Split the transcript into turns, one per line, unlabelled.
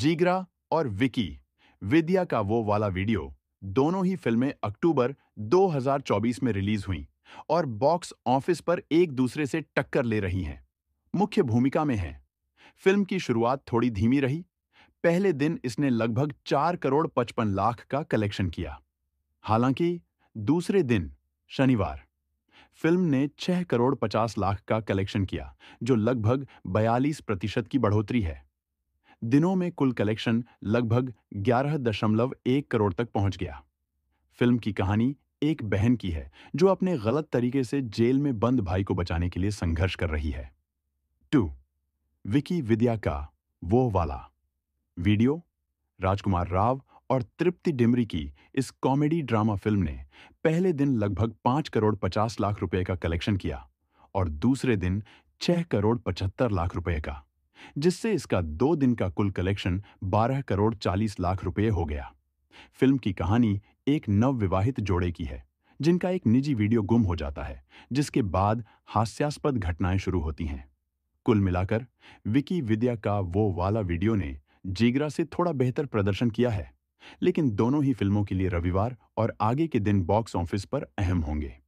जीगरा और विकी विद्या का वो वाला वीडियो दोनों ही फिल्में अक्टूबर 2024 में रिलीज हुई और बॉक्स ऑफिस पर एक दूसरे से टक्कर ले रही हैं मुख्य भूमिका में हैं फिल्म की शुरुआत थोड़ी धीमी रही पहले दिन इसने लगभग चार करोड़ पचपन लाख का कलेक्शन किया हालांकि दूसरे दिन शनिवार फिल्म ने छह करोड़ पचास लाख का कलेक्शन किया जो लगभग बयालीस प्रतिशत की बढ़ोतरी है दिनों में कुल कलेक्शन लगभग 11.1 करोड़ तक पहुंच गया फिल्म की कहानी एक बहन की है जो अपने गलत तरीके से जेल में बंद भाई को बचाने के लिए संघर्ष कर रही है टू विकी विद्या का वो वाला वीडियो राजकुमार राव और तृप्ति डिमरी की इस कॉमेडी ड्रामा फिल्म ने पहले दिन लगभग पांच करोड़ पचास लाख रुपए का कलेक्शन किया और दूसरे दिन छह करोड़ पचहत्तर लाख रुपए का जिससे इसका दो दिन का कुल कलेक्शन 12 करोड़ 40 लाख रुपए हो गया फिल्म की कहानी एक नवविवाहित जोड़े की है जिनका एक निजी वीडियो गुम हो जाता है जिसके बाद हास्यास्पद घटनाएं शुरू होती हैं कुल मिलाकर विकी विद्या का वो वाला वीडियो ने जीगरा से थोड़ा बेहतर प्रदर्शन किया है लेकिन दोनों ही फिल्मों के लिए रविवार और आगे के दिन बॉक्स ऑफिस पर अहम होंगे